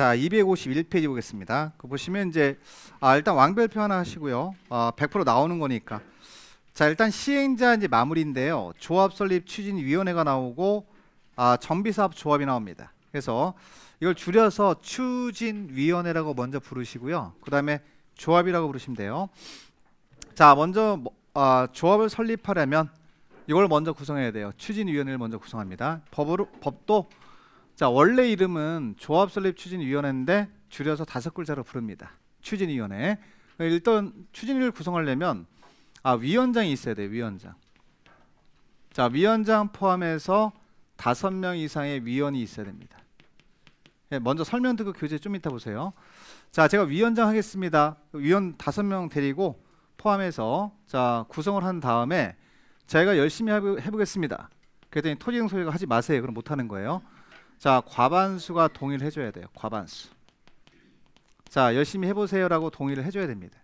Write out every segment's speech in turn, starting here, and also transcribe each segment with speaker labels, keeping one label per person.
Speaker 1: 자, 251페이지 보겠습니다. 그 보시면 이제 아, 일단 왕별표 하나 하시고요. 아, 100% 나오는 거니까. 자, 일단 시행자 이제 마무리인데요. 조합 설립 추진 위원회가 나오고 아, 정비 사업 조합이 나옵니다. 그래서 이걸 줄여서 추진 위원회라고 먼저 부르시고요. 그다음에 조합이라고 부르시면 돼요. 자, 먼저 뭐, 아, 조합을 설립하려면 이걸 먼저 구성해야 돼요. 추진 위원회를 먼저 구성합니다. 법으로 법도 자 원래 이름은 조합설립추진위원회인데 줄여서 다섯 글자로 부릅니다. 추진위원회. 일단 추진위를 구성하려면 아 위원장이 있어야 돼 위원장. 자 위원장 포함해서 다섯 명 이상의 위원이 있어야 됩니다. 예, 먼저 설명 듣고 교재 좀 이따 보세요. 자 제가 위원장 하겠습니다. 위원 다섯 명 데리고 포함해서 자 구성을 한 다음에 제가 열심히 해보, 해보겠습니다. 그랬더니 토지등 소유가 하지 마세요. 그럼 못하는 거예요. 자 과반수가 동의를 해줘야 돼요 과반수 자 열심히 해보세요 라고 동의를 해줘야 됩니다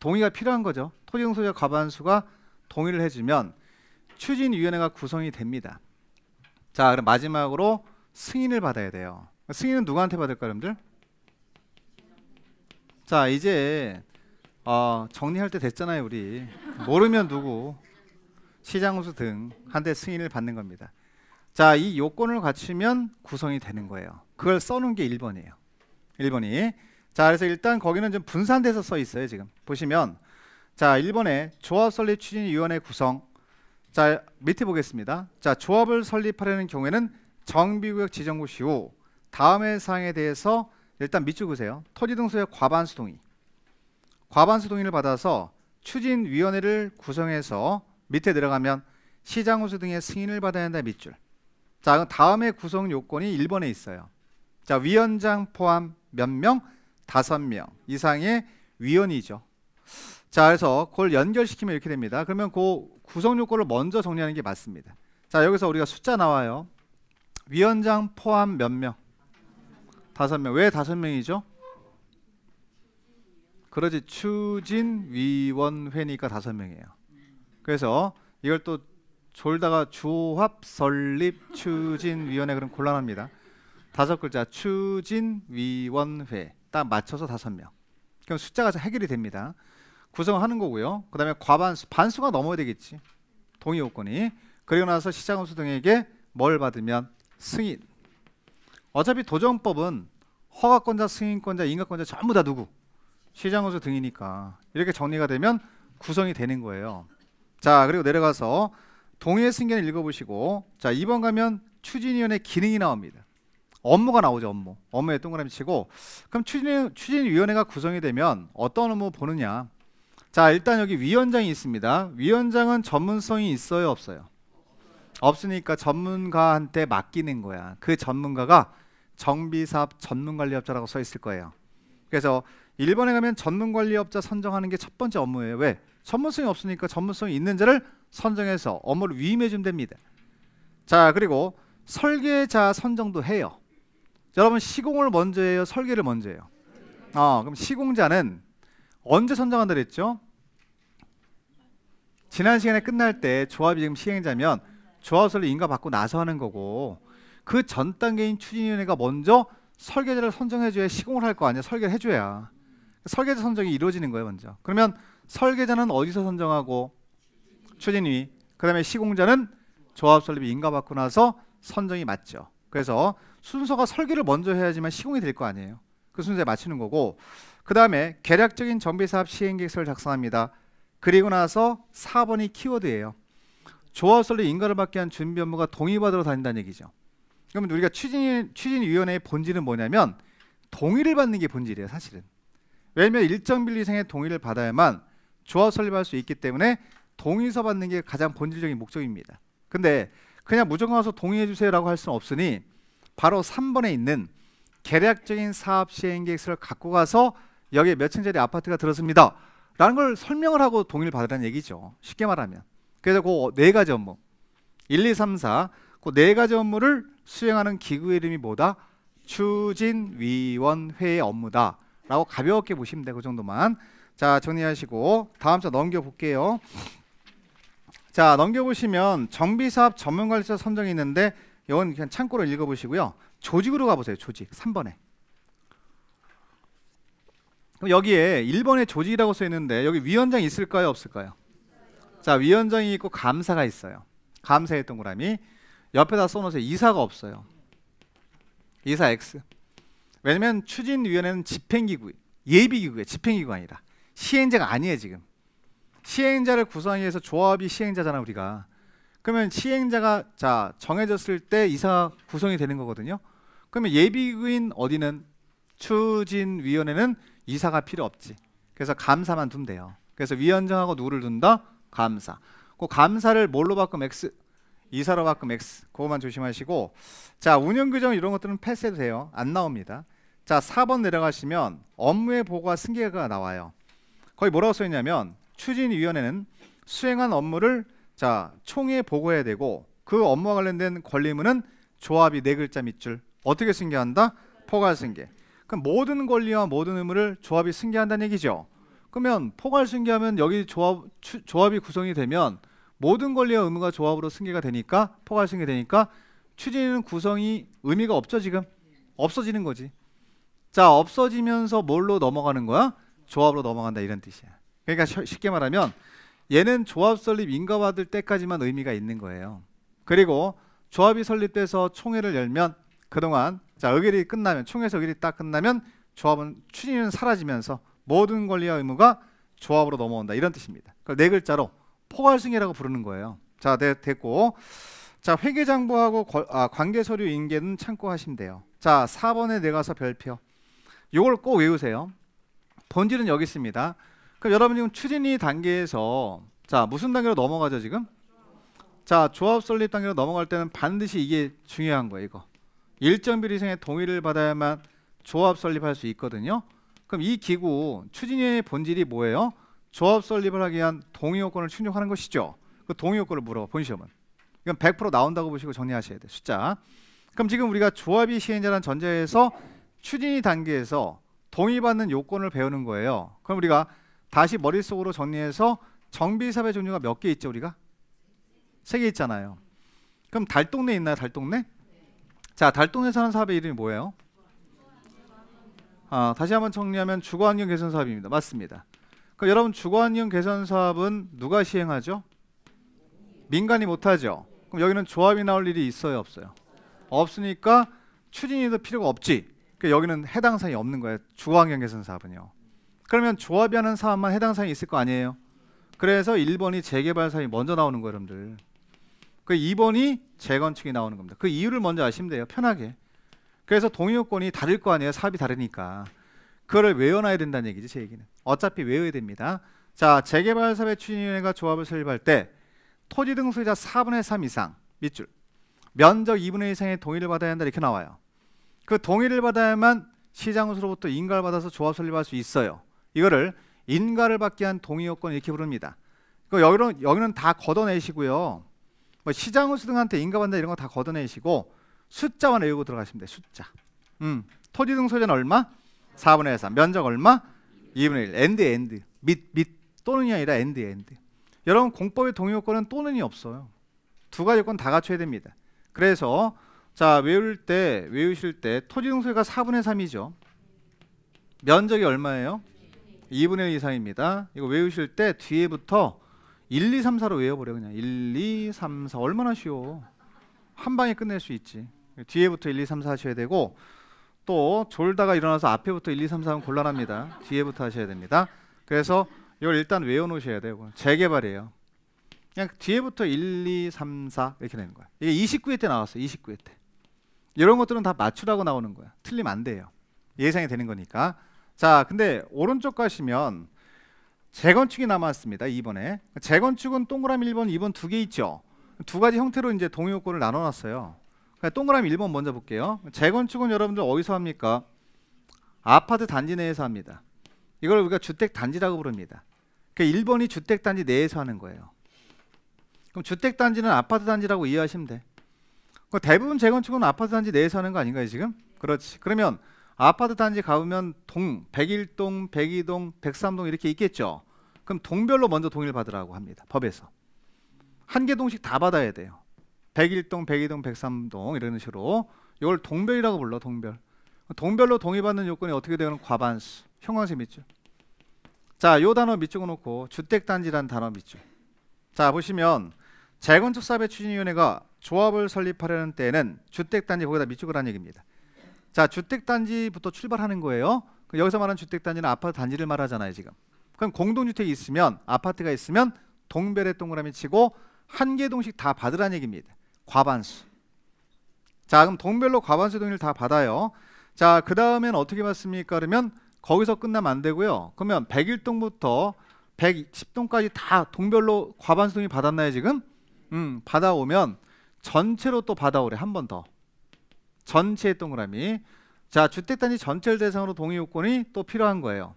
Speaker 1: 동의가 필요한 거죠 토지용소유자 과반수가 동의를 해주면 추진위원회가 구성이 됩니다 자 그럼 마지막으로 승인을 받아야 돼요 승인은 누구한테 받을까요 여러분들 자 이제 어, 정리할 때 됐잖아요 우리 모르면 누구 시장수 등 한 대 승인을 받는 겁니다 자, 이 요건을 갖추면 구성이 되는 거예요. 그걸 써놓은 게 1번이에요. 1번이. 자, 그래서 일단 거기는 좀 분산돼서 써 있어요. 지금 보시면 자, 1번에 조합 설립 추진위원회 구성. 자, 밑에 보겠습니다. 자, 조합을 설립하려는 경우에는 정비구역 지정구 시후 다음의 사항에 대해서 일단 밑줄 그세요. 토지 등수의 과반수 동의. 과반수 동의를 받아서 추진위원회를 구성해서 밑에 들어가면 시장호수 등의 승인을 받아야 한다 밑줄. 자, 다음에 구성 요건이 1번에 있어요. 자, 위원장 포함 몇 명? 다명 이상의 위원이죠. 자, 그래서 그걸 연결시키면 이렇게 됩니다. 그러면 그 구성 요건을 먼저 정리하는 게 맞습니다. 자, 여기서 우리가 숫자 나와요. 위원장 포함 몇 명? 다 명. 왜다 명이죠? 그러지 추진위원회니까 다 명이에요. 그래서 이걸 또 졸다가 조합 설립 추진위원회 그럼 곤란합니다. 다섯 글자 추진위원회 딱 맞춰서 다섯 명. 그럼 숫자가 해결이 됩니다. 구성하는 거고요. 그다음에 과반수 반수가 넘어야 되겠지. 동의 요건이. 그리고 나서 시장원수 등에게 뭘 받으면 승인. 어차피 도정법은 허가권자, 승인권자, 인가권자 전부 다 누구? 시장원수 등이니까. 이렇게 정리가 되면 구성이 되는 거예요. 자, 그리고 내려가서 동의의 승견 계 읽어보시고 자 2번 가면 추진위원회 기능이 나옵니다. 업무가 나오죠 업무 업무에 동그라미 치고 그럼 추진, 추진위원회가 구성이 되면 어떤 업무 보느냐 자 일단 여기 위원장이 있습니다 위원장은 전문성이 있어요 없어요 없으니까 전문가한테 맡기는 거야 그 전문가가 정비사업 전문관리업자라고 써 있을 거예요 그래서 1번에 가면 전문관리업자 선정하는 게 첫 번째 업무예요 왜 전문성이 없으니까 전문성이 있는 자를 선정해서 업무를 위임해 주면 됩니다. 자 그리고 설계자 선정도 해요. 여러분 시공을 먼저 해요, 설계를 먼저 해요. 어, 그럼 시공자는 언제 선정한다 그랬죠? 지난 시간에 끝날 때 조합이 지금 시행자면 조합설을 인가받고 나서 하는 거고 그 전 단계인 추진위원회가 먼저 설계자를 선정해줘야 시공을 할 거 아니야 설계를 해줘야 설계자 선정이 이루어지는 거예요 먼저 그러면 설계자는 어디서 선정하고 추진위 그 다음에 시공자는 조합 설립이 인가받고 나서 선정이 맞죠 그래서 순서가 설계를 먼저 해야지만 시공이 될 거 아니에요 그 순서에 맞추는 거고 그 다음에 계략적인 정비사업 시행계획서를 작성합니다 그리고 나서 4번이 키워드예요 조합 설립 인가를 받기위한 준비 업무가 동의받으러 다닌다는 얘기죠 그러면 우리가 추진, 추진위원회의 본질은 뭐냐면 동의를 받는 게 본질이에요 사실은 왜냐면 일정 빌리생의 동의를 받아야만 조합 설립할 수 있기 때문에 동의서 받는 게 가장 본질적인 목적입니다. 근데 그냥 무조건 와서 동의해 주세요라고 할 수는 없으니 바로 3번에 있는 계략적인 사업 시행 계획서를 갖고 가서 여기에 몇 층짜리 아파트가 들었습니다. 라는 걸 설명을 하고 동의를 받으라는 얘기죠. 쉽게 말하면. 그래서 그네 가지 업무 1, 2, 3, 4그 네 가지 업무를 수행하는 기구 의 이름이 뭐다? 추진위원회의 업무다. 라고 가볍게 보시면 되고 그 정도만 자 정리하시고 다음 주 넘겨볼게요. 자 넘겨보시면 정비사업 전문관리사 선정이 있는데 이건 그냥 창고로 읽어보시고요. 조직으로 가보세요. 조직 3번에. 그럼 여기에 1번에 조직이라고 써 있는데 여기 위원장이 있을까요? 없을까요? 자 위원장이 있고 감사가 있어요. 감사의 동그라미 옆에다 써놓으세요. 이사가 없어요. 이사 X. 왜냐면 추진위원회는 집행기구 예비기구에 집행기구 아니라 시행자가 아니에요 지금. 시행자를 구성하기 위해서 조합이 시행자잖아 우리가. 그러면 시행자가 자 정해졌을 때 이사 구성이 되는 거거든요. 그러면 예비군 어디는 추진위원회는 이사가 필요 없지. 그래서 감사만 두면 돼요. 그래서 위원장하고 누구를 둔다? 감사. 그 감사를 뭘로 바꾸면 X, 이사로 바꾸면 X. 그거만 조심하시고 자 운영 규정 이런 것들은 패스해도 돼요. 안 나옵니다. 자 4번 내려가시면 업무의 보고와 승계가 나와요. 거의 뭐라고 써 있냐면 추진위원회는 수행한 업무를 자 총에 보고해야 되고 그 업무와 관련된 권리문은 조합이 네 글자 밑줄 어떻게 승계한다? 포괄승계 그럼 모든 권리와 모든 의무를 조합이 승계한다는 얘기죠 그러면 포괄승계하면 여기 조합, 추, 조합이 구성이 되면 모든 권리와 의무가 조합으로 승계가 되니까 포괄승계 되니까 추진은 구성이 의미가 없죠 지금 없어지는 거지 자 없어지면서 뭘로 넘어가는 거야? 조합으로 넘어간다 이런 뜻이야 그러니까 쉽게 말하면 얘는 조합 설립 인가받을 때까지만 의미가 있는 거예요. 그리고 조합이 설립돼서 총회를 열면 그동안 자 의결이 끝나면 총회에서 의결이 딱 끝나면 조합은 추진은 사라지면서 모든 권리와 의무가 조합으로 넘어온다 이런 뜻입니다. 네 글자로 포괄승계라고 부르는 거예요. 자 네, 됐고 자 회계장부하고 거, 아, 관계서류 인계는 참고하시면 돼요. 자 4번에 내가서 별표 이걸 꼭 외우세요. 본질은 여기 있습니다. 그럼 여러분 지금 추진이 단계에서 자 무슨 단계로 넘어가죠 지금? 자 조합 설립 단계로 넘어갈 때는 반드시 이게 중요한 거예요 이거 일정 비율 이상의 동의를 받아야만 조합 설립할 수 있거든요 그럼 이 기구 추진의 본질이 뭐예요? 조합 설립을 하기 위한 동의 요건을 충족하는 것이죠 그 동의 요건을 물어 본 시험은 이건 100% 나온다고 보시고 정리하셔야 돼 숫자 그럼 지금 우리가 조합이 시행자란 전제에서 추진이 단계에서 동의받는 요건을 배우는 거예요 그럼 우리가 다시 머릿속으로 정리해서 정비사업의 종류가 몇 개 있죠 우리가? 세 개 있잖아요. 그럼 달동네 있나요? 달동네? 자, 달동네 사는 사업의 이름이 뭐예요? 아, 다시 한번 정리하면 주거환경 개선 사업입니다. 맞습니다. 그럼 여러분 주거환경 개선 사업은 누가 시행하죠? 민간이 못하죠. 그럼 여기는 조합이 나올 일이 있어요, 없어요? 없으니까 추진이 더 필요가 없지. 그러니까 여기는 해당 사항이 없는 거예요. 주거환경 개선 사업은요. 그러면 조합이 하는 사업만 해당 사항이 있을 거 아니에요. 그래서 1번이 재개발 사안이 먼저 나오는 거예요, 여러분들. 그 2번이 재건축이 나오는 겁니다. 그 이유를 먼저 아시면 돼요. 편하게. 그래서 동의요건이 다를 거 아니에요. 사업이 다르니까. 그거를 외워놔야 된다는 얘기지, 제 얘기는. 어차피 외워야 됩니다. 자, 재개발 사업의 추진위원회가 조합을 설립할 때 토지 등수이자 4분의 3 이상 밑줄 면적 2분의 1 이상의 동의를 받아야 한다 이렇게 나와요. 그 동의를 받아야만 시장으로부터 인가를 받아서 조합 설립할 수 있어요. 이거를 인가를 받게 한 동의 요건 이렇게 부릅니다. 그 여기는 여기는 다 걷어내시고요. 뭐 시장 우 수등한테 인가받는다 이런 거 다 걷어내시고 숫자만 외우고 들어가시면 돼. 숫자. 음. 토지 등소재는 얼마? 4분의 4. 면적 얼마? 2분의 1. 엔드 엔드. 밑밑 또는이 아니라 엔드 엔드. 여러분 공법의 동의 요건은 또는이 없어요. 두 가지 요건 다 갖춰야 됩니다. 그래서 자 외울 때 외우실 때 토지 등소재가 4분의 3이죠. 면적이 얼마예요? 2분의 1 이상입니다. 이거 외우실 때 뒤에부터 1, 2, 3, 4로 외워버려 그냥 1, 2, 3, 4 얼마나 쉬워 한 방에 끝낼 수 있지 뒤에부터 1, 2, 3, 4 하셔야 되고 또 졸다가 일어나서 앞에부터 1, 2, 3, 4는 곤란합니다 뒤에부터 하셔야 됩니다 그래서 이걸 일단 외워놓으셔야 되고 재개발이에요 그냥 뒤에부터 1, 2, 3, 4 이렇게 되는 거야 이게 29회 때 나왔어요 29회 때 이런 것들은 다 맞추라고 나오는 거야 틀리면 안 돼요 예상이 되는 거니까 자, 근데 오른쪽 가시면 재건축이 남았습니다. 이번에 재건축은 동그라미 1번, 2번 두 개 있죠. 두 가지 형태로 이제 동요건을 나눠놨어요. 그러니까 동그라미 1번 먼저 볼게요. 재건축은 여러분들 어디서 합니까? 아파트 단지 내에서 합니다. 이걸 우리가 주택 단지라고 부릅니다. 그러니까 1번이 주택 단지 내에서 하는 거예요. 그럼 주택 단지는 아파트 단지라고 이해하시면 돼. 그 대부분 재건축은 아파트 단지 내에서 하는 거 아닌가요 지금? 그렇지. 그러면 아파트 단지 가보면 동 101동, 102동, 103동 이렇게 있겠죠. 그럼 동별로 먼저 동의를 받으라고 합니다. 법에서. 한 개 동씩 다 받아야 돼요. 101동, 102동, 103동 이런 식으로 이걸 동별이라고 불러 동별. 동별로 동의받는 요건이 어떻게 되는 과반수. 형광색 밑줄. 자, 요 단어 밑줄 놓고 주택 단지란 단어 밑줄. 자, 보시면 재건축 사업의 추진위원회가 조합을 설립하려는 때에는 주택 단지 거기다 밑줄을 한 얘기입니다. 자, 주택단지부터 출발하는 거예요. 그 여기서 말하는 주택단지는 아파트 단지를 말하잖아요, 지금. 그럼 공동주택이 있으면 아파트가 있으면 동별의 동그라미 치고 한 개 동씩 다 받으라는 얘기입니다. 과반수. 자, 그럼 동별로 과반수 동의를 다 받아요. 자, 그 다음엔 어떻게 받습니까? 그러면 거기서 끝나면 안 되고요. 그러면 101동부터 110동까지 다 동별로 과반수 동의 받았나요, 지금? 음, 받아오면 전체로 또 받아오래, 한 번 더. 전체 동그라미. 자, 주택 단지 전체를 대상으로 동의 요건이 또 필요한 거예요.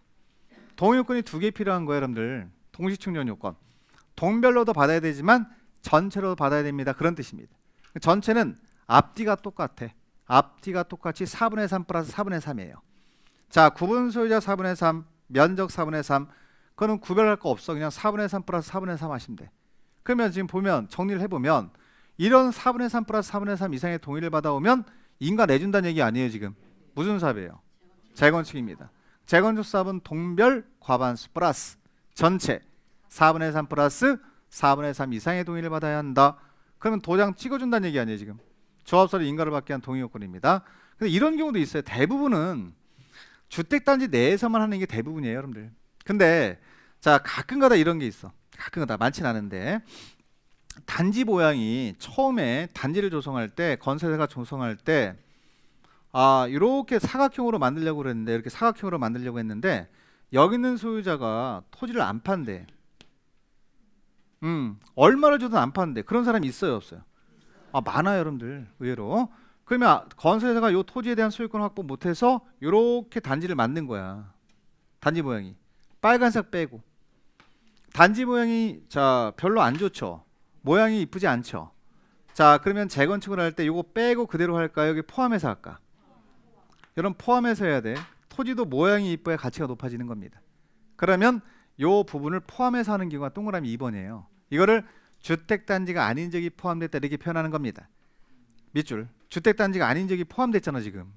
Speaker 1: 동의 요건이 두 개 필요한 거예요, 여러분들. 동시 충전 요건. 동별로도 받아야 되지만 전체로도 받아야 됩니다. 그런 뜻입니다. 전체는 앞뒤가 똑같아. 앞뒤가 똑같이 4분의 3 플러스 4분의 3이에요. 자, 구분 소유자 4분의 3, 면적 4분의 3. 그거는 구별할 거 없어. 그냥 4분의 3 플러스 4분의 3 하시면 돼. 그러면 지금 보면 정리를 해보면 이런 4분의 3 플러스 4분의 3 이상의 동의를 받아오면 인가 내준다는 얘기 아니에요 지금. 무슨 사업이에요 재건축입니다. 재건축 사업은 동별 과반수 플러스 전체 4분의 3 플러스 4분의 3 이상의 동의를 받아야 한다. 그러면 도장 찍어준다는 얘기 아니에요 지금. 조합설이 인가를 받게 한 동의 요건입니다. 근데 이런 경우도 있어요. 대부분은 주택단지 내에서만 하는 게 대부분이에요 여러분들. 근데 자 가끔가다 이런 게 있어. 가끔가다 많진 않은데 단지 모양이 처음에 단지를 조성할 때건설사가 조성할 때 아, 이렇게 사각형으로 만들려고 그랬는데 이렇게 사각형으로 만들려고 했는데 여기 있는 소유자가 토지를 안 판대. 음, 얼마를 줘도 안 판대. 그런 사람이 있어요 없어요? 아 많아요 여러분들 의외로 그러면 아, 건설사가이 토지에 대한 소유권 확보 못해서 이렇게 단지를 만든 거야 단지 모양이 빨간색 빼고 단지 모양이 자 별로 안 좋죠 모양이 이쁘지 않죠. 자 그러면 재건축을 할 때 이거 빼고 그대로 할까 여기 포함해서 할까? 여러분 포함해서 해야 돼. 토지도 모양이 이뻐야 가치가 높아지는 겁니다. 그러면 요 부분을 포함해서 하는 경우가 동그라미 2번이에요. 이거를 주택단지가 아닌 적이 포함됐다 이렇게 표현하는 겁니다. 밑줄 주택단지가 아닌 적이 포함됐잖아 지금.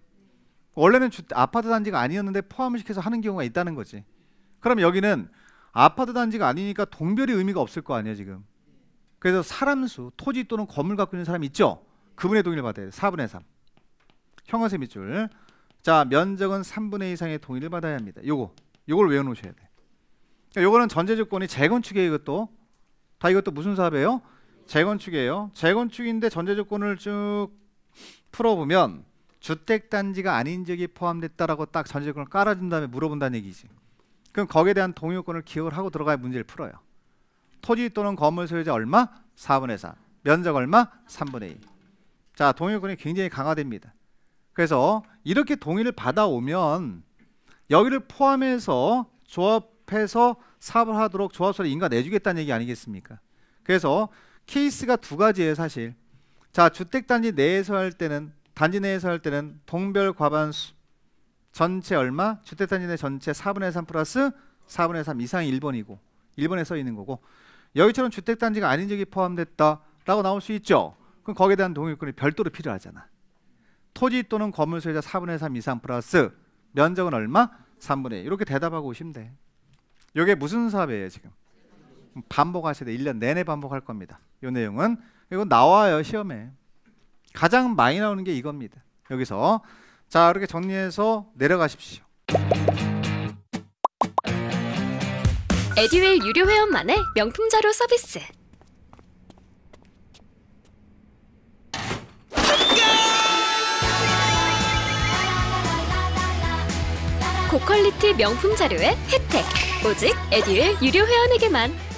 Speaker 1: 원래는 주, 아파트 단지가 아니었는데 포함을 시켜서 하는 경우가 있다는 거지. 그럼 여기는 아파트 단지가 아니니까 동별이 의미가 없을 거 아니에요 지금. 그래서 사람 수, 토지 또는 건물 갖고 있는 사람 이 있죠? 그분의 동의를 받아야 돼. 요 4분의 3. 형아세 밑줄. 자, 면적은 3분의 이상의 동의를 받아야 합니다. 요거. 요걸 외워 놓으셔야 돼. 그러 그러니까 요거는 전제 조건이 재건축에 이것도 다 이것도 무슨 사업이에요? 재건축이에요. 재건축인데 전제 조건을 쭉 풀어 보면 주택 단지가 아닌 지역이 포함됐다라고 딱 전제 조건을 깔아 준 다음에 물어본다는 얘기지. 그럼 거기에 대한 동요건을 의 기억을 하고 들어가야 문제를 풀어요. 토지 또는 건물 소유자 얼마? 4분의 4. 면적 얼마? 3분의 2. 자, 동의권이 굉장히 강화됩니다. 그래서 이렇게 동의를 받아오면 여기를 포함해서 조합해서 사업을 하도록 조합서를 인가 내주겠다는 얘기 아니겠습니까? 그래서 케이스가 두 가지예요, 사실. 자, 주택단지 내에서 할 때는 단지 내에서 할 때는 동별 과반수 전체 얼마? 주택단지 내 전체 4분의 3 플러스 4분의 3 이상이 1번이고 1번에 써 있는 거고 여기처럼 주택단지가 아닌 지역이 포함됐다라고 나올 수 있죠. 그럼 거기에 대한 동의권이 별도로 필요하잖아. 토지 또는 건물 소유자 4분의 3 이상 플러스 면적은 얼마? 3분의 1. 이렇게 대답하고 오시면 돼. 이게 무슨 사업이에요 지금? 반복하셔야 돼. 1년 내내 반복할 겁니다. 이 내용은 이거 나와요 시험에. 가장 많이 나오는 게 이겁니다. 여기서 자 이렇게 정리해서 내려가십시오. 에듀웰 유료 회원만의 명품 자료 서비스. 고퀄리티 명품 자료의 혜택 오직 에듀윌 유료 회원에게만.